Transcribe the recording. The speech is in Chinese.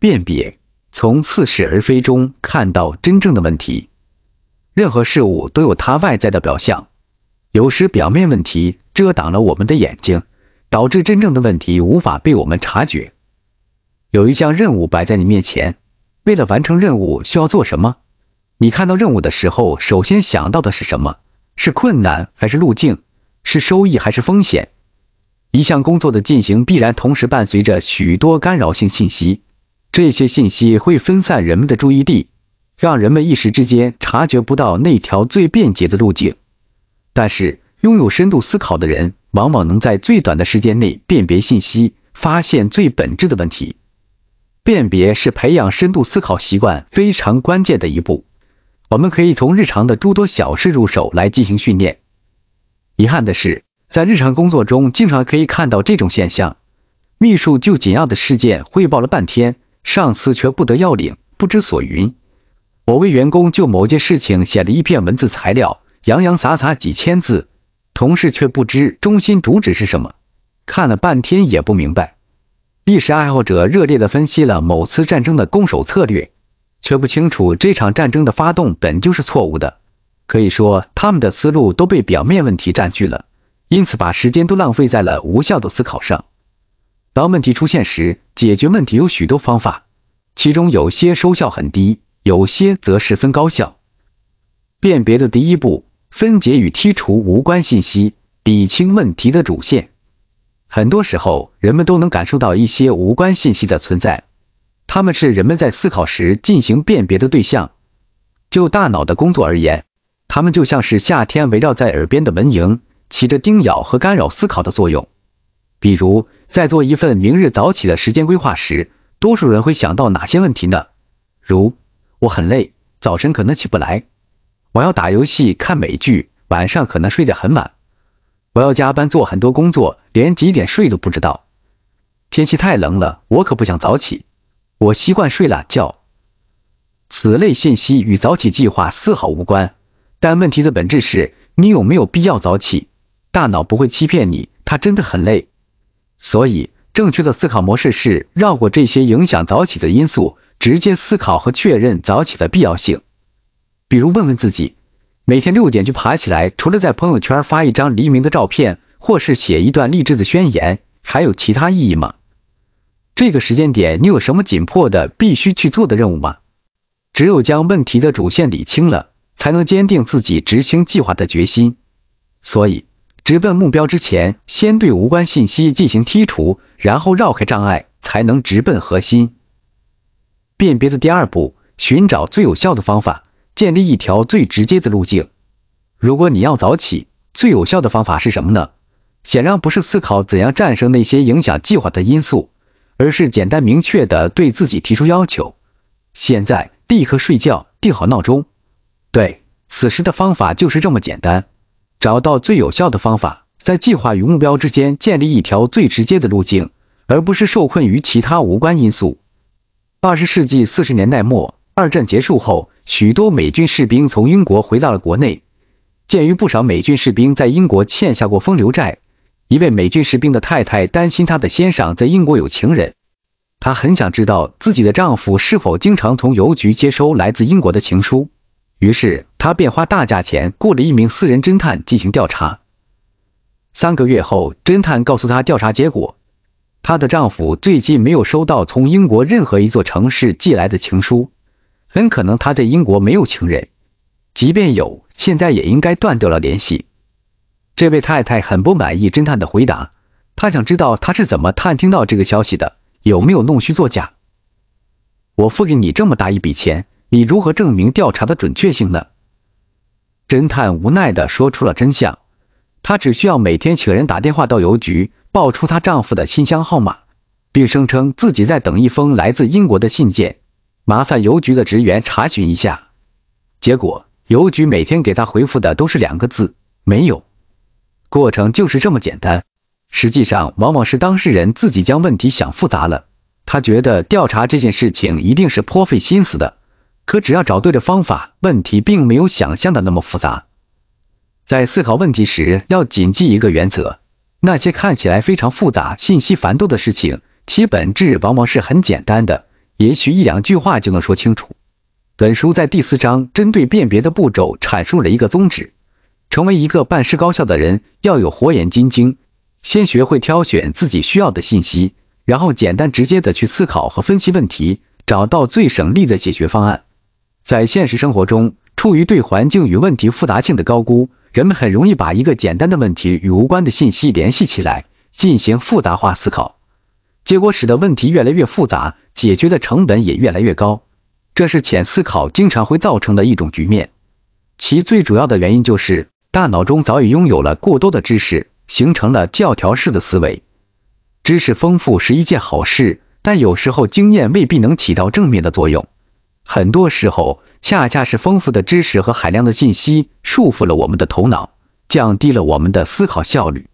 辨别，从似是而非中看到真正的问题。任何事物都有它外在的表象，有时表面问题遮挡了我们的眼睛，导致真正的问题无法被我们察觉。有一项任务摆在你面前，为了完成任务需要做什么？你看到任务的时候，首先想到的是什么？是困难还是路径？是收益还是风险？一项工作的进行必然同时伴随着许多干扰性信息。这些信息会分散人们的注意力，让人们一时之间察觉不到那条最便捷的路径。但是，拥有深度思考的人，往往能在最短的时间内辨别信息，发现最本质的问题。辨别是培养深度思考习惯非常关键的一步。我们可以从日常的诸多小事入手来进行训练。遗憾的是，在日常工作中，经常可以看到这种现象：秘书就紧要的事件汇报了半天。上司却不得要领，不知所云。某位员工就某件事情写了一篇文字材料，洋洋洒洒几千字，同事却不知中心主旨是什么，看了半天也不明白。历史爱好者热烈地分析了某次战争的攻守策略，却不清楚这场战争的发动本就是错误的。可以说，他们的思路都被表面问题占据了，因此把时间都浪费在了无效的思考上。当问题出现时，解决问题有许多方法，其中有些收效很低，有些则十分高效。辨别的第一步，分解与剔除无关信息，理清问题的主线。很多时候，人们都能感受到一些无关信息的存在，他们是人们在思考时进行辨别的对象。就大脑的工作而言，他们就像是夏天围绕在耳边的蚊蝇，起着叮咬和干扰思考的作用。比如在做一份明日早起的时间规划时，多数人会想到哪些问题呢？如我很累，早晨可能起不来；我要打游戏看美剧，晚上可能睡得很晚；我要加班做很多工作，连几点睡都不知道；天气太冷了，我可不想早起；我习惯睡懒觉。此类信息与早起计划丝毫无关。但问题的本质是你有没有必要早起？大脑不会欺骗你，它真的很累。所以，正确的思考模式是绕过这些影响早起的因素，直接思考和确认早起的必要性。比如，问问自己：每天六点就爬起来，除了在朋友圈发一张黎明的照片，或是写一段励志的宣言，还有其他意义吗？这个时间点，你有什么紧迫的必须去做的任务吗？只有将问题的主线理清了，才能坚定自己执行计划的决心。所以。直奔目标之前，先对无关信息进行剔除，然后绕开障碍，才能直奔核心。辨别的第二步，寻找最有效的方法，建立一条最直接的路径。如果你要早起，最有效的方法是什么呢？显然不是思考怎样战胜那些影响计划的因素，而是简单明确地对自己提出要求：现在立刻睡觉，定好闹钟。对，此时的方法就是这么简单。找到最有效的方法，在计划与目标之间建立一条最直接的路径，而不是受困于其他无关因素。二十世纪四十年代末，二战结束后，许多美军士兵从英国回到了国内。鉴于不少美军士兵在英国欠下过风流债，一位美军士兵的太太担心她的先生在英国有情人，她很想知道自己的丈夫是否经常从邮局接收来自英国的情书。于是，他便花大价钱雇了一名私人侦探进行调查。三个月后，侦探告诉他调查结果：，她的丈夫最近没有收到从英国任何一座城市寄来的情书，很可能他在英国没有情人，即便有，现在也应该断掉了联系。这位太太很不满意侦探的回答，她想知道他是怎么探听到这个消息的，有没有弄虚作假。我付给你这么大一笔钱。你如何证明调查的准确性呢？侦探无奈地说出了真相：他只需要每天请人打电话到邮局，报出她丈夫的信箱号码，并声称自己在等一封来自英国的信件，麻烦邮局的职员查询一下。结果邮局每天给他回复的都是两个字：没有。过程就是这么简单。实际上，往往是当事人自己将问题想复杂了。他觉得调查这件事情一定是颇费心思的。可只要找对了方法，问题并没有想象的那么复杂。在思考问题时，要谨记一个原则：那些看起来非常复杂、信息繁多的事情，其本质往往是很简单的，也许一两句话就能说清楚。本书在第四章针对辨别的步骤阐述了一个宗旨：成为一个办事高效的人，要有火眼金睛，先学会挑选自己需要的信息，然后简单直接的去思考和分析问题，找到最省力的解决方案。在现实生活中，出于对环境与问题复杂性的高估，人们很容易把一个简单的问题与无关的信息联系起来，进行复杂化思考，结果使得问题越来越复杂，解决的成本也越来越高。这是浅思考经常会造成的一种局面。其最主要的原因就是大脑中早已拥有了过多的知识，形成了教条式的思维。知识丰富是一件好事，但有时候经验未必能起到正面的作用。很多时候，恰恰是丰富的知识和海量的信息束缚了我们的头脑，降低了我们的思考效率。